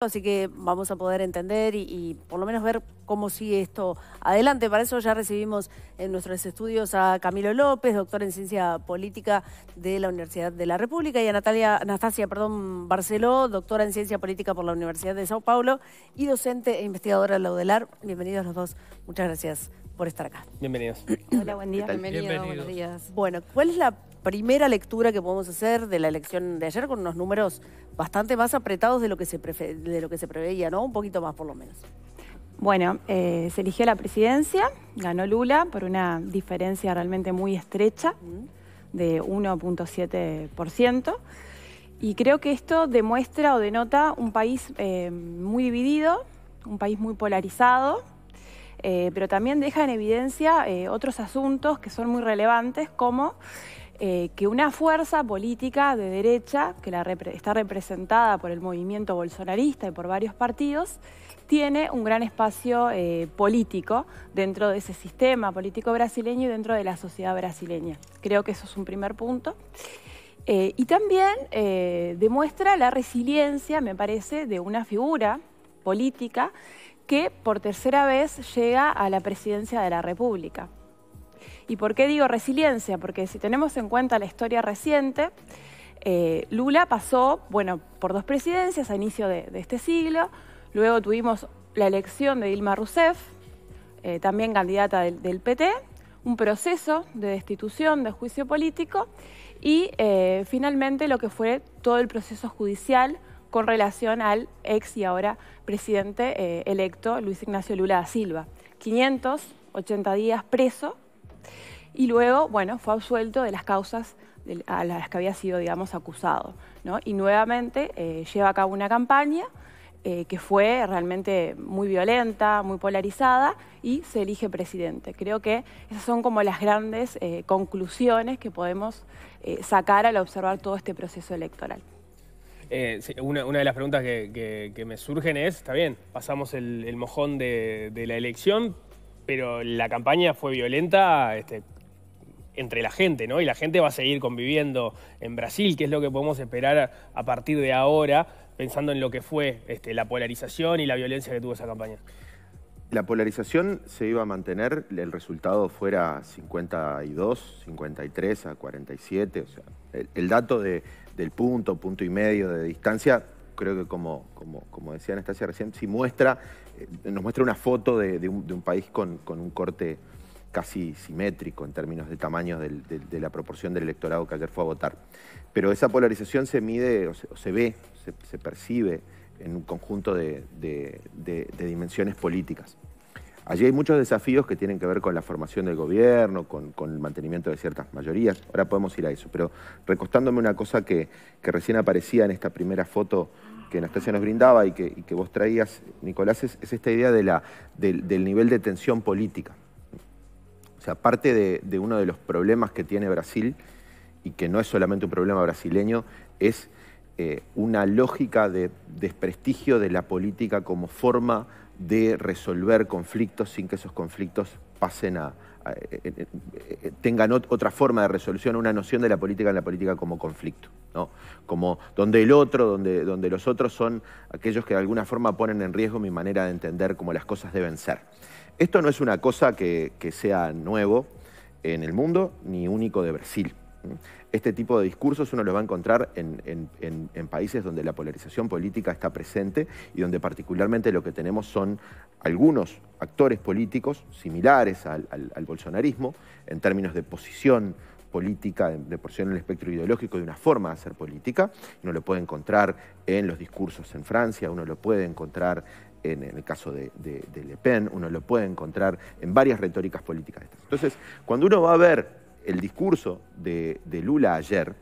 Así que vamos a poder entender y, por lo menos ver cómo sigue esto adelante. Para eso ya recibimos en nuestros estudios a Camilo López, doctor en ciencia política de la Universidad de la República, y a Natalia, Anastasia perdón, Barceló, doctora en ciencia política por la Universidad de Sao Paulo y docente e investigadora de la UDELAR. Bienvenidos los dos. Muchas gracias por estar acá. Bienvenidos. Hola, buen día. Bienvenidos. Bueno, ¿cuál es la primera lectura que podemos hacer de la elección de ayer con unos números bastante más apretados de lo que se, de lo que se preveía, ¿no? Un poquito más por lo menos. Bueno, eh, se eligió la presidencia, ganó Lula por una diferencia realmente muy estrecha de 1.7%. Y creo que esto demuestra o denota un país eh, muy dividido, un país muy polarizado, eh, pero también deja en evidencia otros asuntos que son muy relevantes como eh, que una fuerza política de derecha, que está representada por el movimiento bolsonarista y por varios partidos, tiene un gran espacio eh, político dentro de ese sistema político brasileño y dentro de la sociedad brasileña. Creo que eso es un primer punto. Eh, y también demuestra la resiliencia, me parece, de una figura política que por tercera vez llega a la presidencia de la República. ¿Y por qué digo resiliencia? Porque si tenemos en cuenta la historia reciente, eh, Lula pasó, bueno, por dos presidencias a inicio de, este siglo, luego tuvimos la elección de Dilma Rousseff, eh, también candidata del, PT, un proceso de destitución, de juicio político, y eh, finalmente lo que fue todo el proceso judicial con relación al ex y ahora presidente electo Luis Ignacio Lula da Silva. 580 días preso y luego, bueno, fue absuelto de las causas a las que había sido, digamos, acusado. ¿no? Y nuevamente eh, lleva a cabo una campaña eh, que fue realmente muy violenta, muy polarizada, y se elige presidente. Creo que esas son como las grandes eh, conclusiones que podemos sacar al observar todo este proceso electoral. una, de las preguntas que, me surgen es, está bien, pasamos el, mojón de, la elección, pero la campaña fue violenta, este, entre la gente, ¿no? Y la gente va a seguir conviviendo en Brasil, que es lo que podemos esperar a, partir de ahora, pensando en lo que fue este, la polarización y la violencia que tuvo esa campaña. La polarización se iba a mantener, el resultado fuera 52, 53 a 47, o sea, el, dato del punto, punto y medio de distancia, creo que como, como, decía Anastasia recién, sí muestra, eh, nos muestra una foto de, un, país con, con un corte casi simétrico en términos de tamaños de, la proporción del electorado que ayer fue a votar. Pero esa polarización se mide o se, ve, se, percibe en un conjunto de, dimensiones políticas. Allí hay muchos desafíos que tienen que ver con la formación del gobierno, con, el mantenimiento de ciertas mayorías. Ahora podemos ir a eso. Pero recostándome una cosa que, recién aparecía en esta primera foto que Anastasia nos brindaba y que, vos traías, Nicolás, es, esta idea del nivel de tensión política parte de, uno de los problemas que tiene Brasil, y que no es solamente un problema brasileño, es eh, una lógica de desprestigio de la política como forma de resolver conflictos sin que esos conflictos pasen a, tengan otra forma de resolución, una noción de la política en la política como conflicto, ¿no? como donde el otro, donde, donde los otros son aquellos que de alguna forma ponen en riesgo mi manera de entender cómo las cosas deben ser. Esto no es una cosa que, que sea nuevo en el mundo ni único de Brasil. Este tipo de discursos uno los va a encontrar en, países donde la polarización política está presente y donde particularmente lo que tenemos son algunos actores políticos similares al, bolsonarismo en términos de posición política, de, posición porción en el espectro ideológico, de una forma de hacer política. Uno lo puede encontrar en los discursos en Francia, uno lo puede encontrar en, el caso de, Le Pen, uno lo puede encontrar en varias retóricas políticas. Entonces, cuando uno va a ver el discurso de, Lula ayer,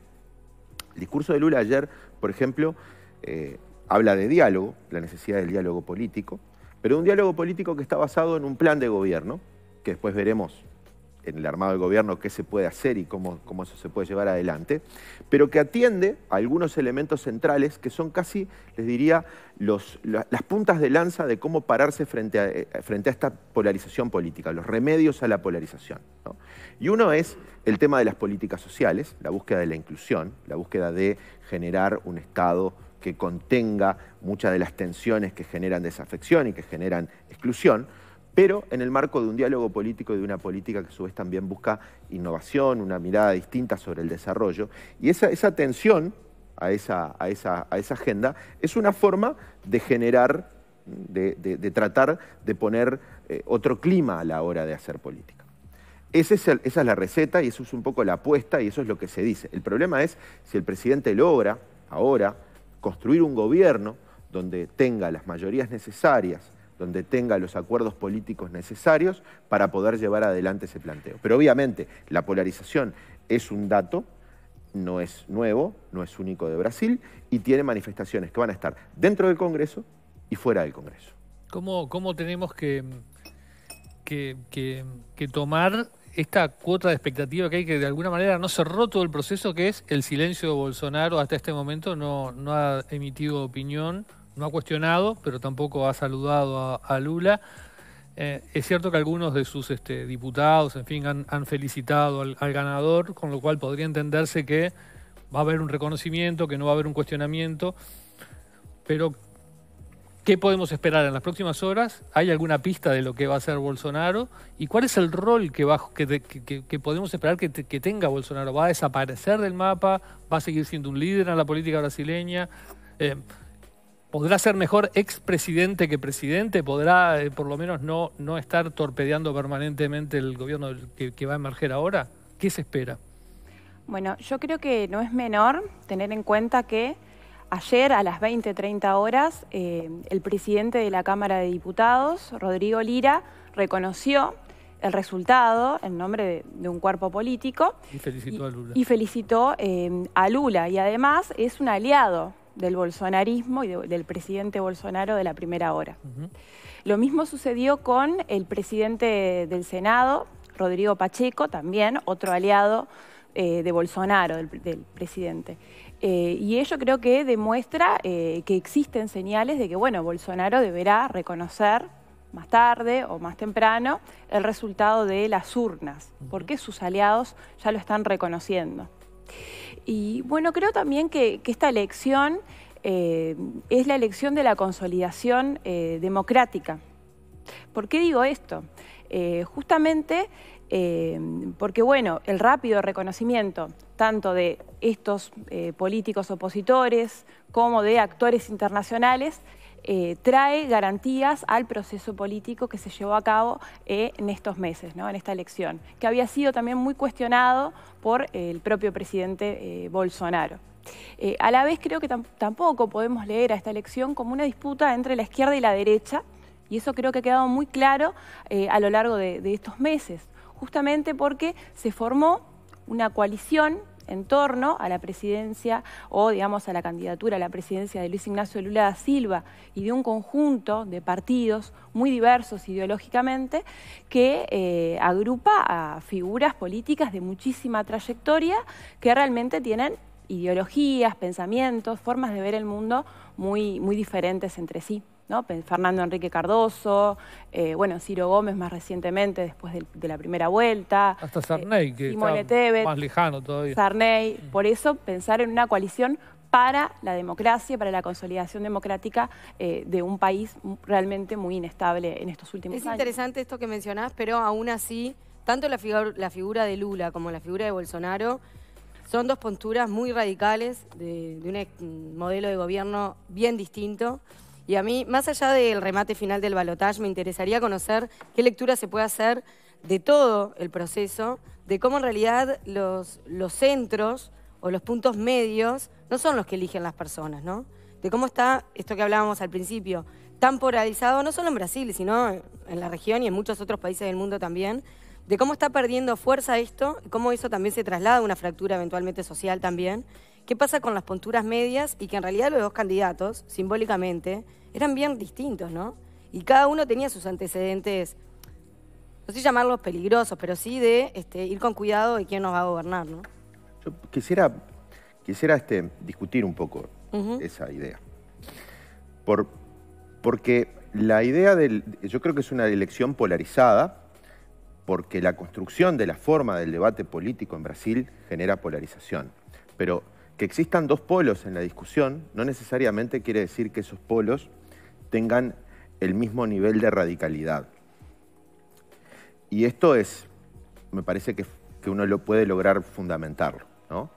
el discurso de Lula ayer, por ejemplo, eh, habla de diálogo, la necesidad del diálogo político, pero un diálogo político que está basado en un plan de gobierno, que después veremos en el armado del gobierno qué se puede hacer y cómo, cómo eso se puede llevar adelante, pero que atiende a algunos elementos centrales que son casi, les diría, las puntas de lanza de cómo pararse frente a, eh, frente a esta polarización política, los remedios a la polarización. Y uno es el tema de las políticas sociales, la búsqueda de la inclusión, la búsqueda de generar un Estado que contenga muchas de las tensiones que generan desafección y que generan exclusión pero en el marco de un diálogo político y de una política que a su vez también busca innovación, una mirada distinta sobre el desarrollo. Y esa, esa tensión a esa, a, esa, agenda es una forma de generar, de, tratar de poner eh, otro clima a la hora de hacer política. esa es la receta y eso es un poco la apuesta y eso es lo que se dice. El problema es si el presidente logra ahora construir un gobierno donde tenga las mayorías necesarias donde tenga los acuerdos políticos necesarios para poder llevar adelante ese planteo. Pero obviamente la polarización es un dato, no es nuevo, no es único de Brasil y tiene manifestaciones que van a estar dentro del Congreso y fuera del Congreso. ¿Cómo, cómo tenemos que, que, que, tomar esta cuota de expectativa que hay que de alguna manera no cerró todo el proceso, que es el silencio de Bolsonaro hasta este momento, no, no ha emitido opinión no ha cuestionado, pero tampoco ha saludado a, Lula. Eh, es cierto que algunos de sus este, diputados, en fin, han, felicitado al, ganador, con lo cual podría entenderse que va a haber un reconocimiento, que no va a haber un cuestionamiento. Pero, ¿qué podemos esperar en las próximas horas? ¿Hay alguna pista de lo que va a hacer Bolsonaro? ¿Y cuál es el rol que, que, podemos esperar que, tenga Bolsonaro? ¿Va a desaparecer del mapa? ¿Va a seguir siendo un líder en la política brasileña? Eh, podrá ser mejor expresidente que presidente, podrá eh, por lo menos no, no estar torpedeando permanentemente el gobierno que, va a emerger ahora? ¿Qué se espera? Bueno, yo creo que no es menor tener en cuenta que ayer a las 20, 30 horas eh, el presidente de la Cámara de Diputados, Rodrigo Lira, reconoció el resultado en nombre de, un cuerpo político. Y felicitó a Lula. Y felicitó eh, a Lula y además es un aliado del bolsonarismo y del presidente Bolsonaro de la primera hora. Lo mismo sucedió con el presidente del Senado, Rodrigo Pacheco, también otro aliado eh, de Bolsonaro, del, presidente. Eh, y ello creo que demuestra eh, que existen señales de que, bueno, Bolsonaro deberá reconocer más tarde o más temprano el resultado de las urnas, porque sus aliados ya lo están reconociendo. Y bueno, creo también que, esta elección eh, es la elección de la consolidación eh, democrática. ¿Por qué digo esto? Eh, justamente porque, bueno, el rápido reconocimiento tanto de estos políticos opositores como de actores internacionales eh, trae garantías al proceso político que se llevó a cabo eh, en estos meses, ¿no? en esta elección, que había sido también muy cuestionado por eh, el propio presidente Bolsonaro. a la vez creo que tampoco podemos leer a esta elección como una disputa entre la izquierda y la derecha, y eso creo que ha quedado muy claro a lo largo de, de estos meses, justamente porque se formó una coalición en torno a la presidencia o, digamos, a la candidatura a la presidencia de Luis Ignacio Lula da Silva y de un conjunto de partidos muy diversos ideológicamente que eh, agrupa a figuras políticas de muchísima trayectoria que realmente tienen ideologías, pensamientos, formas de ver el mundo muy, muy diferentes entre sí. Fernando Enrique Cardoso, eh, bueno, Ciro Gómez más recientemente, después de, la primera vuelta. Hasta eh, Sarney, que más lejano todavía. Sarney, por eso pensar en una coalición para la democracia, para la consolidación democrática eh, de un país realmente muy inestable en estos últimos años. Es interesante esto que mencionás, pero aún así, tanto la, figura de Lula como la figura de Bolsonaro son dos posturas muy radicales de un modelo de gobierno bien distinto. Y a mí, más allá del remate final del balotaje, me interesaría conocer qué lectura se puede hacer de todo el proceso, de cómo en realidad los, centros o los puntos medios no son los que eligen las personas, ¿no? De cómo está esto que hablábamos al principio, tan polarizado, no solo en Brasil, sino en la región y en muchos otros países del mundo también, de cómo está perdiendo fuerza esto, cómo eso también se traslada a una fractura eventualmente social también, qué pasa con las punturas medias y que en realidad los dos candidatos, simbólicamente, eran bien distintos, ¿no? Y cada uno tenía sus antecedentes, no sé llamarlos peligrosos, pero sí de este, ir con cuidado de quién nos va a gobernar, ¿no? Yo quisiera, quisiera este, discutir un poco esa idea. Por, porque la idea del. Yo creo que es una elección polarizada, porque la construcción de la forma del debate político en Brasil genera polarización. Pero que existan dos polos en la discusión no necesariamente quiere decir que esos polos tengan el mismo nivel de radicalidad. Y esto es, me parece que, uno lo puede lograr fundamentarlo, ¿no?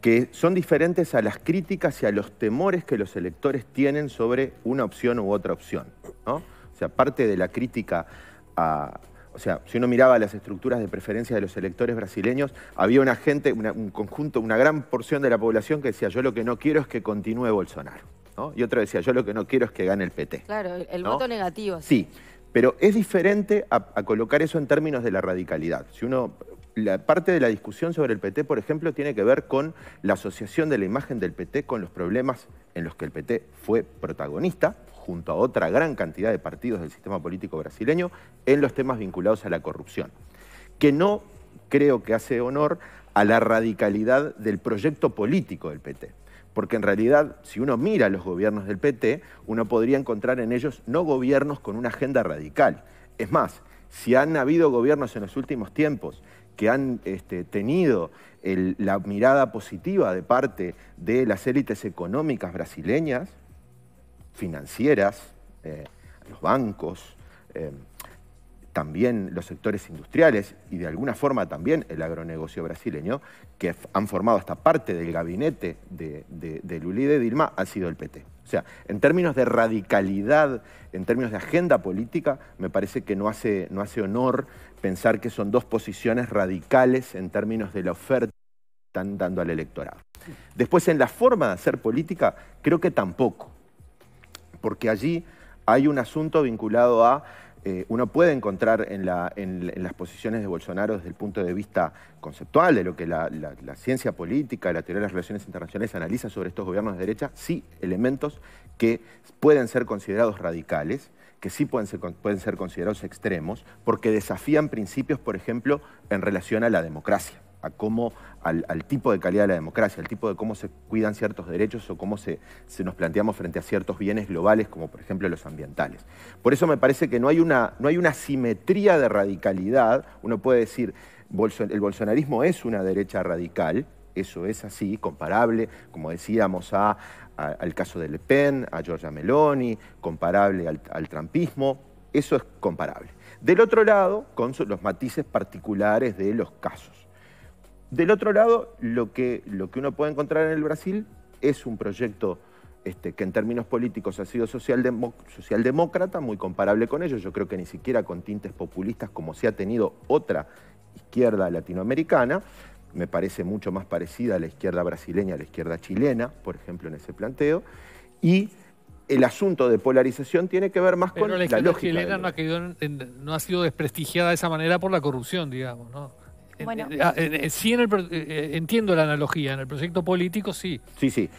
que son diferentes a las críticas y a los temores que los electores tienen sobre una opción u otra opción. ¿no? O sea, parte de la crítica a, o sea, si uno miraba las estructuras de preferencia de los electores brasileños, había una gente, un conjunto, una gran porción de la población que decía, yo lo que no quiero es que continúe Bolsonaro. Y otro decía, yo lo que no quiero es que gane el PT. Claro, el voto negativo. Sí. pero es diferente a, a, colocar eso en términos de la radicalidad. Si uno la parte de la discusión sobre el PT, por ejemplo, tiene que ver con la asociación de la imagen del PT con los problemas en los que el PT fue protagonista, junto a otra gran cantidad de partidos del sistema político brasileño, en los temas vinculados a la corrupción, que no creo que hace honor a la radicalidad del proyecto político del PT. Porque en realidad, si uno mira los gobiernos del PT, uno podría encontrar en ellos no gobiernos con una agenda radical. Es más, si han habido gobiernos en los últimos tiempos que han este, tenido la mirada positiva de parte de las élites económicas brasileñas, financieras, eh, los bancos, eh, también los sectores industriales y de alguna forma también el agronegocio brasileño, que han formado hasta parte del gabinete de, de, de Lula y de Dilma, ha sido el PT. O sea, en términos de radicalidad, en términos de agenda política, me parece que no hace, no hace honor pensar que son dos posiciones radicales en términos de la oferta que están dando al electorado. Después, en la forma de hacer política, creo que tampoco, porque allí hay un asunto vinculado a eh, uno puede encontrar en, las posiciones de Bolsonaro desde el punto de vista conceptual, de lo que la, la, ciencia política, la teoría de las relaciones internacionales analiza sobre estos gobiernos de derecha, sí elementos que pueden ser considerados radicales, que sí pueden ser, considerados extremos, porque desafían principios, por ejemplo, en relación a la democracia a cómo, al, tipo de calidad de la democracia, al tipo de cómo se cuidan ciertos derechos o cómo se, nos planteamos frente a ciertos bienes globales, como por ejemplo los ambientales. Por eso me parece que no hay una, no hay una simetría de radicalidad. Uno puede decir, el bolsonarismo es una derecha radical, eso es así, comparable, como decíamos, al caso de Le Pen, a Giorgia Meloni, comparable al, trampismo, eso es comparable. Del otro lado, con los matices particulares de los casos. Del otro lado, lo que, uno puede encontrar en el Brasil es un proyecto este, que en términos políticos ha sido socialdemócrata, muy comparable con ellos, yo creo que ni siquiera con tintes populistas como se ha tenido otra izquierda latinoamericana, me parece mucho más parecida a la izquierda brasileña, a la izquierda chilena, por ejemplo, en ese planteo. Y el asunto de polarización tiene que ver más con la, la lógica. chilena no ha, no ha sido desprestigiada de esa manera por la corrupción, digamos, ¿no? Bueno. sí, entiendo la analogía, en el proyecto político sí. Sí, sí.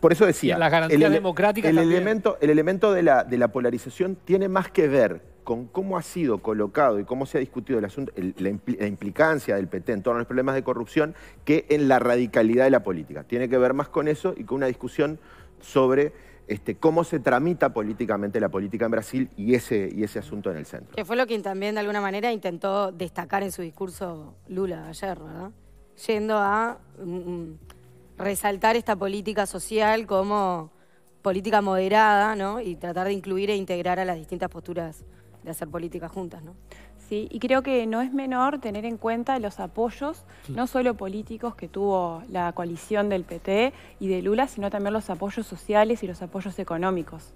Por eso decía. las garantías el, democráticas. El elemento, el elemento de la, de la polarización tiene más que ver con cómo ha sido colocado y cómo se ha discutido la, implicancia del PT en torno a los problemas de corrupción que en la radicalidad de la política. Tiene que ver más con eso y con una discusión sobre este, cómo se tramita políticamente la política en Brasil y ese, asunto en el centro. Que fue lo que también de alguna manera intentó destacar en su discurso Lula ayer, ¿verdad? Yendo a mm, mm, resaltar esta política social como política moderada, ¿no? Y tratar de incluir e integrar a las distintas posturas de hacer políticas juntas, ¿no? Sí, y creo que no es menor tener en cuenta los apoyos, no solo políticos que tuvo la coalición del PT y de Lula, sino también los apoyos sociales y los apoyos económicos.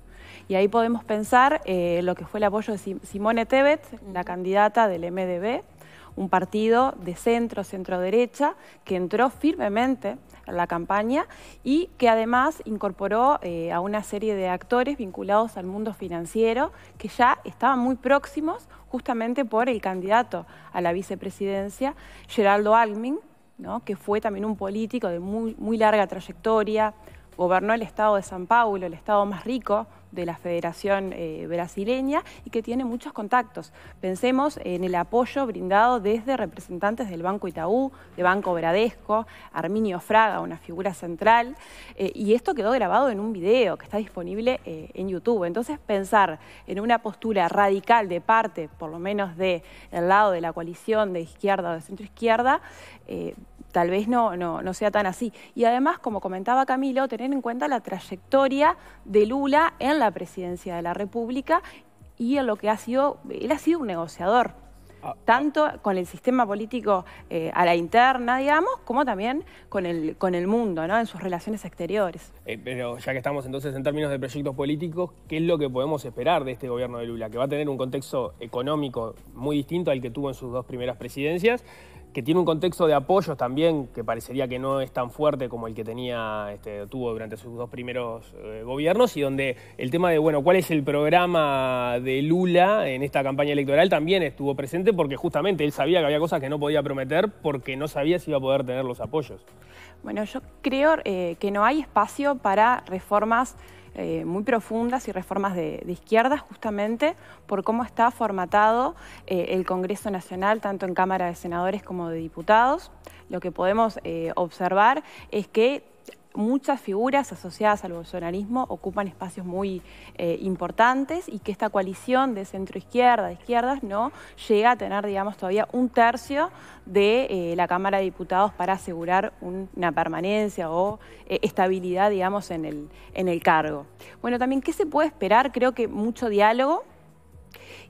Y ahí podemos pensar eh, lo que fue el apoyo de Simone Tebet, la candidata del MDB, un partido de centro, centro-derecha, que entró firmemente en la campaña y que además incorporó eh, a una serie de actores vinculados al mundo financiero que ya estaban muy próximos justamente por el candidato a la vicepresidencia, Geraldo Almin, que fue también un político de muy, muy larga trayectoria, gobernó el estado de San Paulo, el estado más rico de la Federación eh, Brasileña y que tiene muchos contactos. Pensemos en el apoyo brindado desde representantes del Banco Itaú, de Banco Bradesco, Arminio Fraga, una figura central, eh, y esto quedó grabado en un video que está disponible eh, en YouTube. Entonces, pensar en una postura radical de parte, por lo menos del lado de la coalición de izquierda o de centro izquierda, tal vez no, no, sea tan así. Y además, como comentaba Camilo, tener en cuenta la trayectoria de Lula en la presidencia de la República y en lo que ha sido, él ha sido un negociador, ah, tanto con el sistema político eh, a la interna, digamos, como también con el, con el mundo, ¿no? en sus relaciones exteriores. Eh, pero ya que estamos entonces en términos de proyectos políticos, ¿qué es lo que podemos esperar de este gobierno de Lula? Que va a tener un contexto económico muy distinto al que tuvo en sus dos primeras presidencias, que tiene un contexto de apoyos también que parecería que no es tan fuerte como el que tenía este, tuvo durante sus dos primeros eh, gobiernos y donde el tema de bueno cuál es el programa de Lula en esta campaña electoral también estuvo presente porque justamente él sabía que había cosas que no podía prometer porque no sabía si iba a poder tener los apoyos. Bueno, yo creo eh, que no hay espacio para reformas eh, muy profundas y reformas de, izquierdas justamente por cómo está formatado eh, el Congreso Nacional, tanto en Cámara de Senadores como de Diputados. Lo que podemos eh, observar es que muchas figuras asociadas al bolsonarismo ocupan espacios muy eh, importantes y que esta coalición de centro izquierda, de izquierdas, no llega a tener, digamos, todavía un tercio de eh, la Cámara de Diputados para asegurar una permanencia o eh, estabilidad, digamos, en el, en el cargo. Bueno, también, ¿qué se puede esperar? Creo que mucho diálogo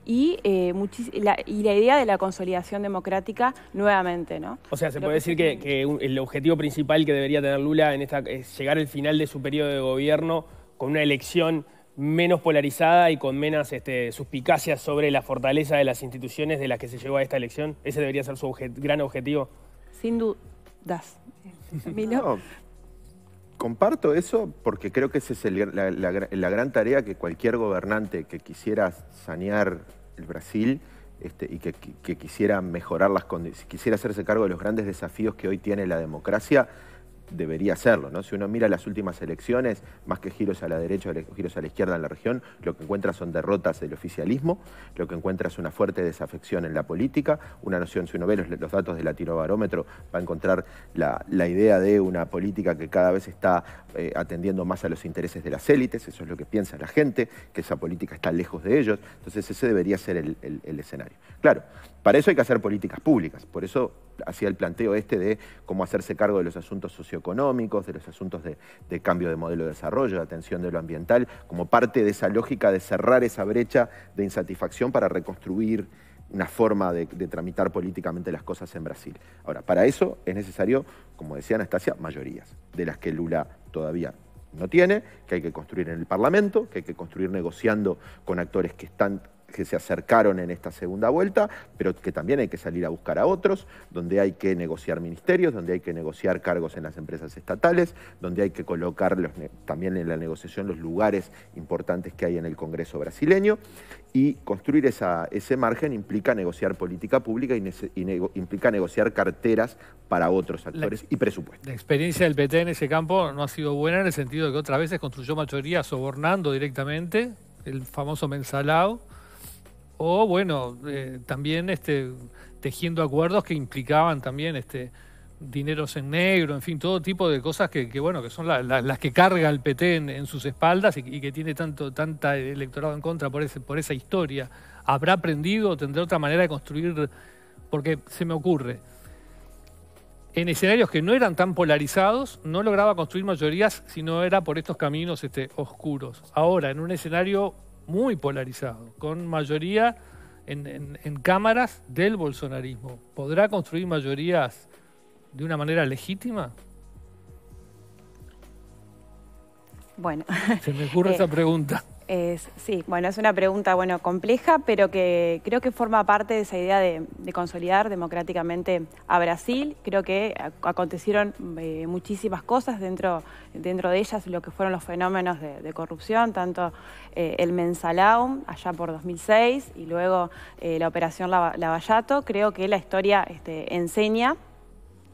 y, eh, la, y la idea de la consolidación democrática nuevamente. ¿no? O sea, se puede decir que, el objetivo principal que debería tener Lula en esta, es llegar al final de su periodo de gobierno con una elección menos polarizada y con menos este, suspicacias sobre la fortaleza de las instituciones de las que se llegó a esta elección. Ese debería ser su gran objetivo. Sin dudas. No, comparto eso porque creo que esa es la, gran tarea que cualquier gobernante que quisiera sanear el Brasil este, y que, que, quisiera mejorar las condiciones, quisiera hacerse cargo de los grandes desafíos que hoy tiene la democracia, debería hacerlo. ¿no? Si uno mira las últimas elecciones, más que giros a la derecha o giros a la izquierda en la región, lo que encuentra son derrotas del oficialismo, lo que encuentra es una fuerte desafección en la política, una noción, si uno ve los, datos del tirobarómetro, va a encontrar la, idea de una política que cada vez está eh, atendiendo más a los intereses de las élites, eso es lo que piensa la gente, que esa política está lejos de ellos, entonces ese debería ser el, el escenario. Claro, para eso hay que hacer políticas públicas, por eso hacía el planteo este de cómo hacerse cargo de los asuntos socioeconómicos, de los asuntos de, cambio de modelo de desarrollo, de atención de lo ambiental, como parte de esa lógica de cerrar esa brecha de insatisfacción para reconstruir una forma de tramitar políticamente las cosas en Brasil. Ahora, para eso es necesario, como decía Anastasia, mayorías, de las que Lula todavía no tiene, que hay que construir en el Parlamento, que hay que construir negociando con actores que están que se acercaron en esta segunda vuelta, pero que también hay que salir a buscar a otros, donde hay que negociar ministerios, donde hay que negociar cargos en las empresas estatales, donde hay que colocar también en la negociación los lugares importantes que hay en el Congreso brasileño. Y construir ese margen implica negociar política pública y, implica negociar carteras para otros actores y presupuestos. La experiencia del PT en ese campo no ha sido buena en el sentido de que otras veces construyó mayoría sobornando directamente el famoso mensalado o bueno, eh, también este, tejiendo acuerdos que implicaban también este, dineros en negro, en fin, todo tipo de cosas que, bueno, que son las que carga el PT en, sus espaldas y, que tiene tanto, tanta electorado en contra por, ese, por esa historia. ¿Habrá aprendido o tendrá otra manera de construir? Porque se me ocurre, en escenarios que no eran tan polarizados, no lograba construir mayorías si no era por estos caminos este, oscuros. Ahora, en un escenario muy polarizado, con mayoría en, cámaras del bolsonarismo. ¿Podrá construir mayorías de una manera legítima? Bueno. Se me ocurre eh, esa pregunta sí, bueno, es una pregunta bueno, compleja, pero que creo que forma parte de esa idea de, consolidar democráticamente a Brasil. Creo que acontecieron eh, muchísimas cosas dentro, dentro de ellas, lo que fueron los fenómenos de, corrupción, tanto eh, el Mensalaum allá por 2006 y luego eh, la operación Lavallato. Creo que la historia este, enseña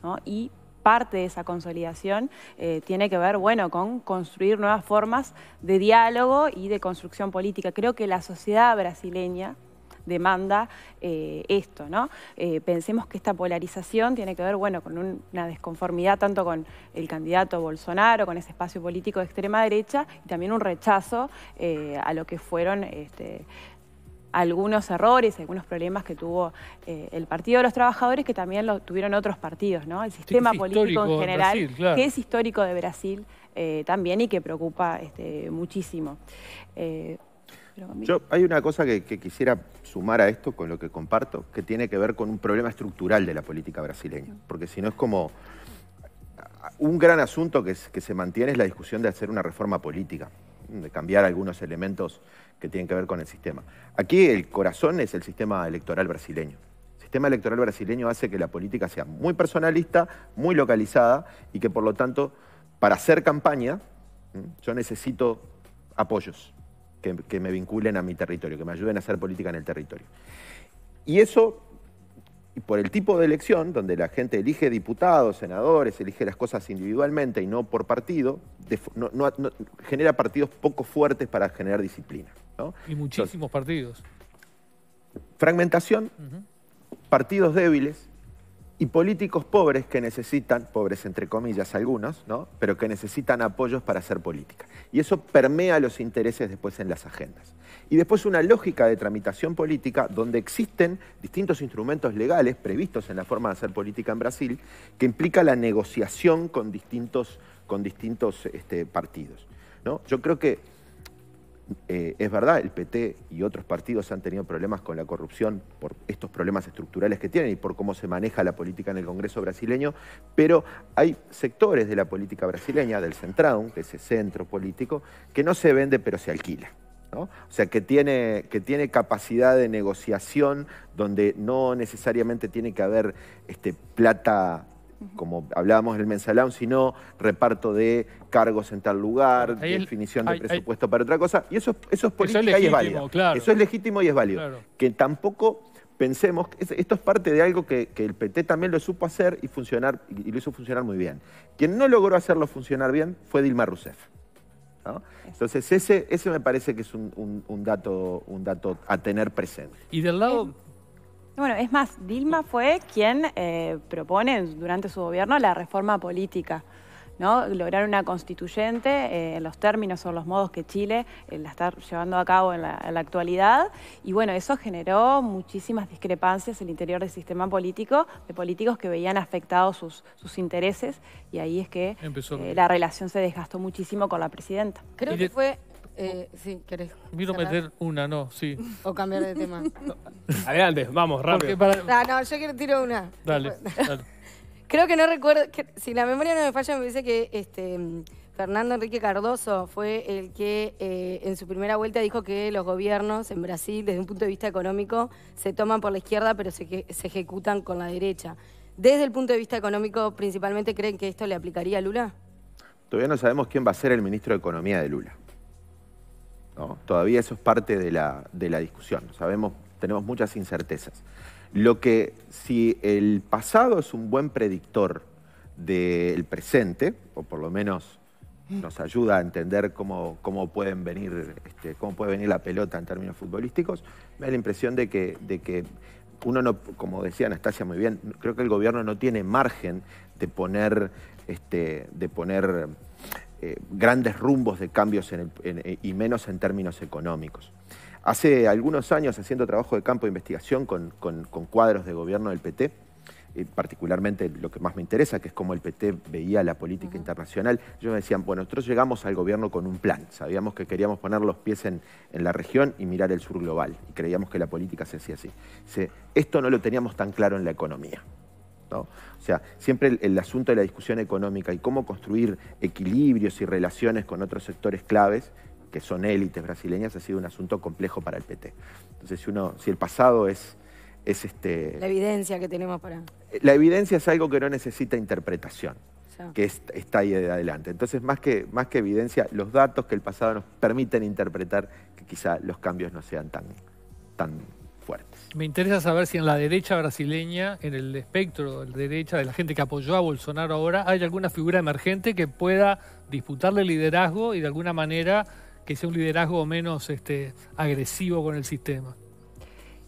¿no? y parte de esa consolidación eh, tiene que ver, bueno, con construir nuevas formas de diálogo y de construcción política. Creo que la sociedad brasileña demanda eh, esto, ¿no? Eh, pensemos que esta polarización tiene que ver, bueno, con una desconformidad tanto con el candidato Bolsonaro, con ese espacio político de extrema derecha, y también un rechazo a lo que fueron este, algunos errores, algunos problemas que tuvo eh, el Partido de los Trabajadores, que también lo tuvieron otros partidos, ¿no? El sistema político en general, que es histórico de Brasil eh, también y que preocupa este, muchísimo. Eh, yo, hay una cosa que, quisiera sumar a esto con lo que comparto, que tiene que ver con un problema estructural de la política brasileña, porque si no es como... Un gran asunto que, que se mantiene es la discusión de hacer una reforma política, de cambiar algunos elementos que tienen que ver con el sistema. Aquí el corazón es el sistema electoral brasileño. El sistema electoral brasileño hace que la política sea muy personalista, muy localizada y que por lo tanto, para hacer campaña, yo necesito apoyos que, me vinculen a mi territorio, que me ayuden a hacer política en el territorio. Y eso por el tipo de elección, donde la gente elige diputados, senadores, elige las cosas individualmente y no por partido, genera partidos poco fuertes para generar disciplina. Y muchísimos partidos. Fragmentación, partidos débiles y políticos pobres que necesitan, pobres entre comillas algunos, ¿no? pero que necesitan apoyos para hacer política. Y eso permea los intereses después en las agendas. Y después una lógica de tramitación política donde existen distintos instrumentos legales previstos en la forma de hacer política en Brasil que implica la negociación con distintos, con distintos este, partidos. ¿no? Yo creo que eh, es verdad, el PT y otros partidos han tenido problemas con la corrupción por estos problemas estructurales que tienen y por cómo se maneja la política en el Congreso brasileño, pero hay sectores de la política brasileña, del Centrado, que es ese centro político, que no se vende pero se alquila. ¿no? O sea, que tiene, que tiene capacidad de negociación donde no necesariamente tiene que haber este, plata como hablábamos en el Mensalón, sino reparto de cargos en tal lugar, definición de presupuesto para otra cosa. Y eso, eso es política legítimo, y es válido. Eso es legítimo y es válido. Que tampoco pensemos, esto es parte de algo que, el PT también lo supo hacer y funcionar, y lo hizo funcionar muy bien. Quien no logró hacerlo funcionar bien fue Dilma Rousseff. Entonces ese, ese me parece que es un, dato, un dato a tener presente. Y del lado eh, bueno, es más, Dilma fue quien eh, propone durante su gobierno la reforma política. ¿no? lograr una constituyente eh, en los términos o los modos que Chile eh, la está llevando a cabo en la, actualidad. Y bueno, eso generó muchísimas discrepancias en el interior del sistema político, de políticos que veían afectados sus, intereses y ahí es que eh, la relación se desgastó muchísimo con la presidenta. Creo que fue eh, oh. sí, querés. Vino a meter una, no, sí. O cambiar de tema. Adelante, vamos, rápido. No, yo quiero tirar una. Dale, Creo que no recuerdo, si la memoria no me falla, me dice que este Fernando Enrique Cardoso fue el que eh, en su primera vuelta dijo que los gobiernos en Brasil, desde un punto de vista económico, se toman por la izquierda, pero se ejecutan con la derecha. Desde el punto de vista económico, principalmente, ¿creen que esto le aplicaría a Lula? Todavía no sabemos quién va a ser el ministro de Economía de Lula. Todavía eso es parte de la, de la discusión. Sabemos, tenemos muchas incertezas. Lo que, si el pasado es un buen predictor del presente, o por lo menos nos ayuda a entender cómo, cómo pueden venir, este, cómo puede venir la pelota en términos futbolísticos, me da la impresión de que, de que uno no, como decía Anastasia muy bien, creo que el gobierno no tiene margen de poner, este, de poner eh, grandes rumbos de cambios eh, y menos en términos económicos. Hace algunos años, haciendo trabajo de campo de investigación con, cuadros de gobierno del PT, eh, particularmente lo que más me interesa, que es cómo el PT veía la política internacional, ellos me decían, bueno, nosotros llegamos al gobierno con un plan, sabíamos que queríamos poner los pies en, la región y mirar el sur global, y creíamos que la política se hacía así. esto no lo teníamos tan claro en la economía. O sea, siempre el, asunto de la discusión económica y cómo construir equilibrios y relaciones con otros sectores claves, que son élites brasileñas, ha sido un asunto complejo para el PT. Entonces, si, el pasado es, es este... La evidencia que tenemos para... La evidencia es algo que no necesita interpretación que está ahí adelante. Entonces, más que, más que evidencia, los datos que el pasado nos permiten interpretar que quizá los cambios no sean tan, tan me interesa saber si en la derecha brasileña, en el espectro de la derecha de la gente que apoyó a Bolsonaro ahora, hay alguna figura emergente que pueda disputarle liderazgo y de alguna manera que sea un liderazgo menos este, agresivo con el sistema.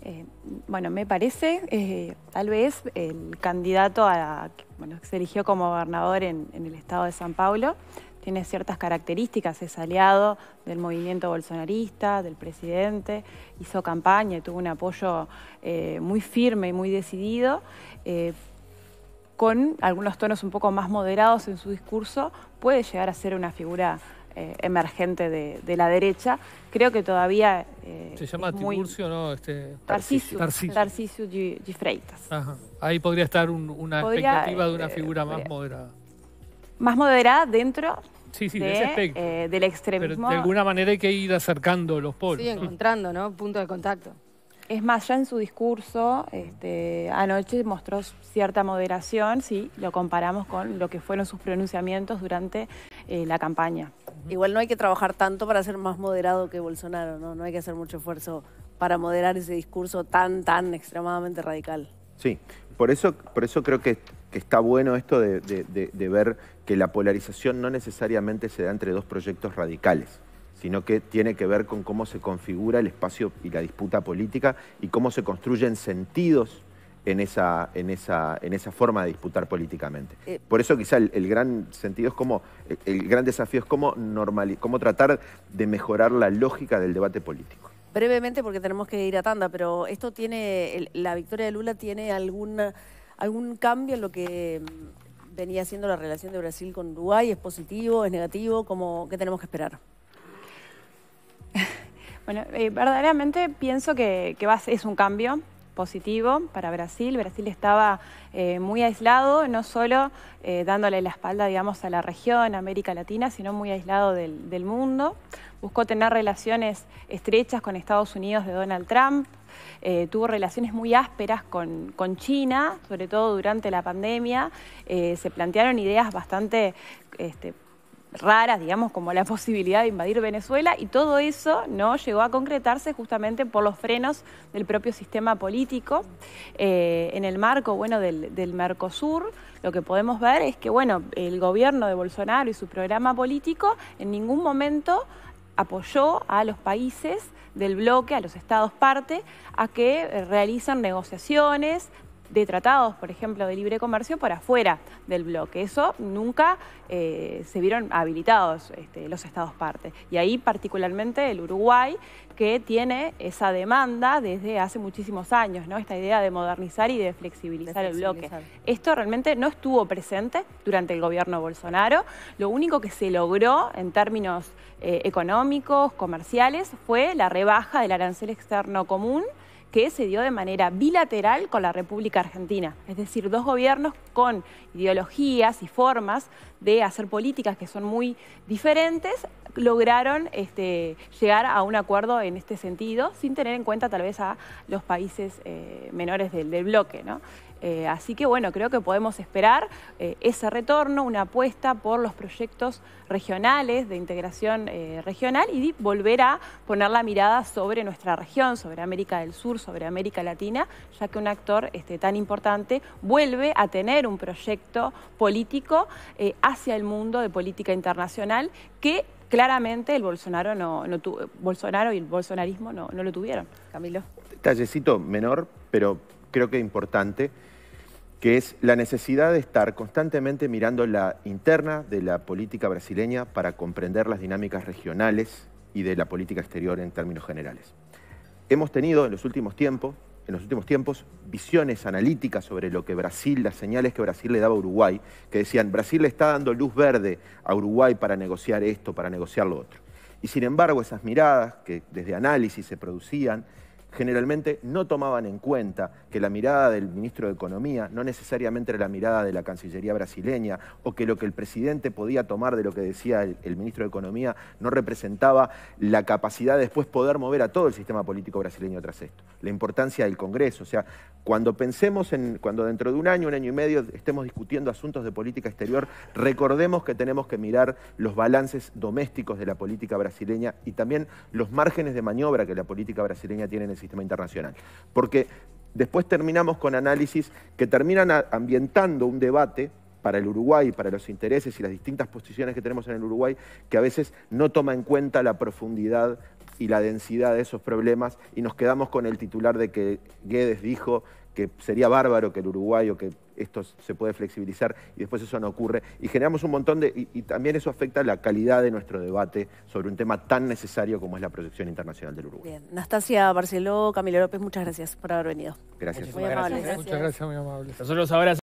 Eh, bueno, me parece, eh, tal vez, el candidato a, que se eligió como gobernador en, en el estado de San Paulo, tiene ciertas características, es aliado del movimiento bolsonarista, del presidente, hizo campaña y tuvo un apoyo eh, muy firme y muy decidido, eh, con algunos tonos un poco más moderados en su discurso, puede llegar a ser una figura eh, emergente de, la derecha. Creo que todavía... Se llama Tiburcio, ¿no? Este... Tarcisio, Tarcisio. Gifreitas. Ahí podría estar una expectativa de una figura más moderada más moderada dentro sí, sí, de, ese eh, del extremismo. Pero de alguna manera hay que ir acercando los polos. Sí, encontrando, ¿no? Punto de contacto. Es más, ya en su discurso este, anoche mostró cierta moderación si lo comparamos con lo que fueron sus pronunciamientos durante eh, la campaña. Igual no hay que trabajar tanto para ser más moderado que Bolsonaro, ¿no? No hay que hacer mucho esfuerzo para moderar ese discurso tan, tan extremadamente radical. Sí, por eso, por eso creo que, está bueno esto de, de ver que la polarización no necesariamente se da entre dos proyectos radicales, sino que tiene que ver con cómo se configura el espacio y la disputa política y cómo se construyen sentidos en esa, en esa, en esa forma de disputar políticamente. Eh, Por eso quizá el, gran sentido es cómo, el, gran desafío es cómo, normali cómo tratar de mejorar la lógica del debate político. Brevemente, porque tenemos que ir a tanda, pero esto tiene, la victoria de Lula tiene algún cambio en lo que venía siendo la relación de Brasil con Uruguay? ¿Es positivo? ¿Es negativo? ¿Cómo, ¿Qué tenemos que esperar? Bueno, eh, verdaderamente pienso que, que va, es un cambio positivo para Brasil. Brasil estaba eh, muy aislado, no solo eh, dándole la espalda, digamos, a la región, América Latina, sino muy aislado del, mundo. Buscó tener relaciones estrechas con Estados Unidos de Donald Trump, eh, tuvo relaciones muy ásperas con, China, sobre todo durante la pandemia. se plantearon ideas bastante este, raras, digamos, como la posibilidad de invadir Venezuela, y todo eso no llegó a concretarse justamente por los frenos del propio sistema político. Eh, en el marco, bueno, del, Mercosur, lo que podemos ver es que, bueno, el gobierno de Bolsonaro y su programa político en ningún momento apoyó a los países del bloque, a los estados parte, a que eh, realizan negociaciones, de tratados, por ejemplo, de libre comercio por afuera del bloque. Eso nunca eh, se vieron habilitados este, los estados partes. Y ahí particularmente el Uruguay, que tiene esa demanda desde hace muchísimos años, ¿no? Esta idea de modernizar y de flexibilizar, el bloque. Esto realmente no estuvo presente durante el gobierno Bolsonaro. Lo único que se logró en términos eh, económicos, comerciales, fue la rebaja del arancel externo común que se dio de manera bilateral con la República Argentina. Es decir, dos gobiernos con ideologías y formas de hacer políticas que son muy diferentes lograron este, llegar a un acuerdo en este sentido, sin tener en cuenta tal vez a los países eh, menores del, del bloque. ¿no? Eh, así que bueno, creo que podemos esperar eh, ese retorno, una apuesta por los proyectos regionales de integración eh, regional y volver a poner la mirada sobre nuestra región, sobre América del Sur, sobre América Latina, ya que un actor este, tan importante vuelve a tener un proyecto político hacia el mundo de política internacional que claramente el Bolsonaro no, Bolsonaro y el bolsonarismo no, no, lo tuvieron. Camilo. Tallecito menor, pero creo que importante, que es la necesidad de estar constantemente mirando la interna de la política brasileña para comprender las dinámicas regionales y de la política exterior en términos generales. Hemos tenido en los últimos tiempos, en los últimos tiempos visiones analíticas sobre lo que Brasil, las señales que Brasil le daba a Uruguay, que decían, Brasil le está dando luz verde a Uruguay para negociar esto, para negociar lo otro. Y sin embargo, esas miradas que desde análisis se producían generalmente no tomaban en cuenta que la mirada del ministro de Economía no necesariamente era la mirada de la Cancillería brasileña o que lo que el presidente podía tomar de lo que decía el, ministro de Economía no representaba la capacidad después poder mover a todo el sistema político brasileño tras esto. La importancia del Congreso, o sea, cuando pensemos en, cuando dentro de un año, un año y medio estemos discutiendo asuntos de política exterior, recordemos que tenemos que mirar los balances domésticos de la política brasileña y también los márgenes de maniobra que la política brasileña tiene en el internacional. Porque después terminamos con análisis que terminan ambientando un debate para el Uruguay, para los intereses y las distintas posiciones que tenemos en el Uruguay, que a veces no toma en cuenta la profundidad y la densidad de esos problemas y nos quedamos con el titular de que Guedes dijo que sería bárbaro que el Uruguay o que esto se puede flexibilizar y después eso no ocurre. Y generamos un montón de... Y, también eso afecta la calidad de nuestro debate sobre un tema tan necesario como es la proyección internacional del Uruguay. Bien. Nastasia Barceló, Camilo López, muchas gracias por haber venido. Gracias. Muchas gracias. Muchas gracias, muy amable. Nosotros ahora...